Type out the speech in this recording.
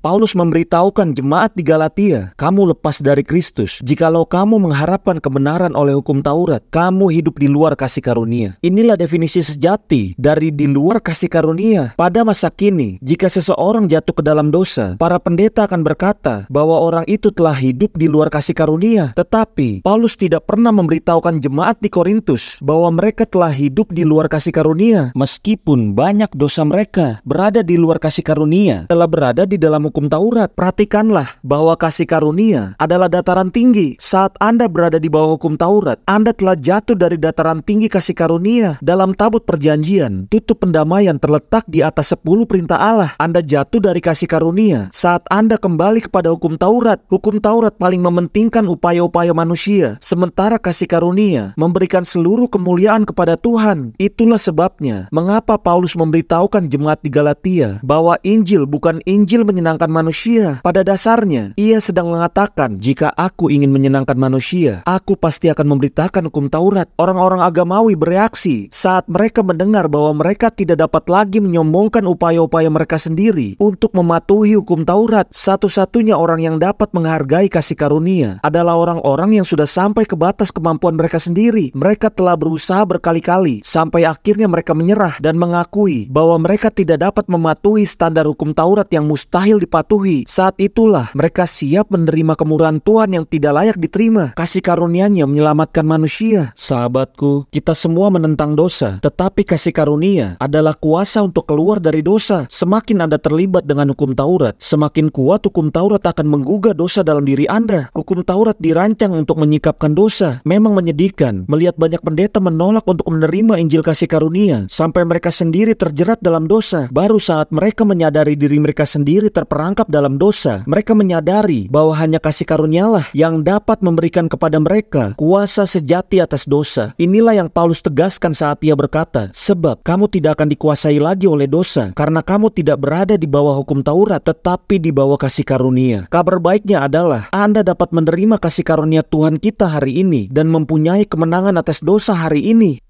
Paulus memberitahukan jemaat di Galatia, kamu lepas dari Kristus. Jikalau kamu mengharapkan kebenaran oleh hukum Taurat, kamu hidup di luar kasih karunia. Inilah definisi sejati dari di luar kasih karunia. Pada masa kini, jika seseorang jatuh ke dalam dosa, para pendeta akan berkata bahwa orang itu telah hidup di luar kasih karunia. Tetapi, Paulus tidak pernah memberitahukan jemaat di Korintus bahwa mereka telah hidup di luar kasih karunia. Meskipun banyak dosa mereka berada di luar kasih karunia, telah berada di dalam hukum Taurat. Perhatikanlah bahwa kasih karunia adalah dataran tinggi. Saat Anda berada di bawah hukum Taurat, Anda telah jatuh dari dataran tinggi kasih karunia dalam tabut perjanjian. Tutup pendamaian terletak di atas 10 perintah Allah. Anda jatuh dari kasih karunia saat Anda kembali kepada hukum Taurat. Hukum Taurat paling mementingkan upaya-upaya manusia, sementara kasih karunia memberikan seluruh kemuliaan kepada Tuhan. Itulah sebabnya mengapa Paulus memberitahukan jemaat di Galatia bahwa Injil bukan Injil menyenangkan menyenangkan manusia. Pada dasarnya, ia sedang mengatakan, jika aku ingin menyenangkan manusia, aku pasti akan memberitakan hukum Taurat. Orang-orang agamawi bereaksi saat mereka mendengar bahwa mereka tidak dapat lagi menyombongkan upaya-upaya mereka sendiri untuk mematuhi hukum Taurat. Satu-satunya orang yang dapat menghargai kasih karunia adalah orang-orang yang sudah sampai ke batas kemampuan mereka sendiri. Mereka telah berusaha berkali-kali sampai akhirnya mereka menyerah dan mengakui bahwa mereka tidak dapat mematuhi standar hukum Taurat yang mustahil di dipatuhi. Saat itulah mereka siap menerima kemurahan Tuhan yang tidak layak diterima. Kasih karunia-Nya menyelamatkan manusia. Sahabatku, kita semua menentang dosa, tetapi kasih karunia adalah kuasa untuk keluar dari dosa. Semakin Anda terlibat dengan hukum Taurat, semakin kuat hukum Taurat akan menggugah dosa dalam diri Anda. Hukum Taurat dirancang untuk menyikapkan dosa. Memang menyedihkan melihat banyak pendeta menolak untuk menerima Injil kasih karunia sampai mereka sendiri terjerat dalam dosa. Baru saat mereka menyadari diri mereka sendiri terperangkap terperangkap dalam dosa, mereka menyadari bahwa hanya kasih karunialah yang dapat memberikan kepada mereka kuasa sejati atas dosa. Inilah yang Paulus tegaskan saat ia berkata, "Sebab kamu tidak akan dikuasai lagi oleh dosa, karena kamu tidak berada di bawah hukum Taurat, tetapi di bawah kasih karunia." Kabar baiknya adalah Anda dapat menerima kasih karunia Tuhan kita hari ini dan mempunyai kemenangan atas dosa hari ini.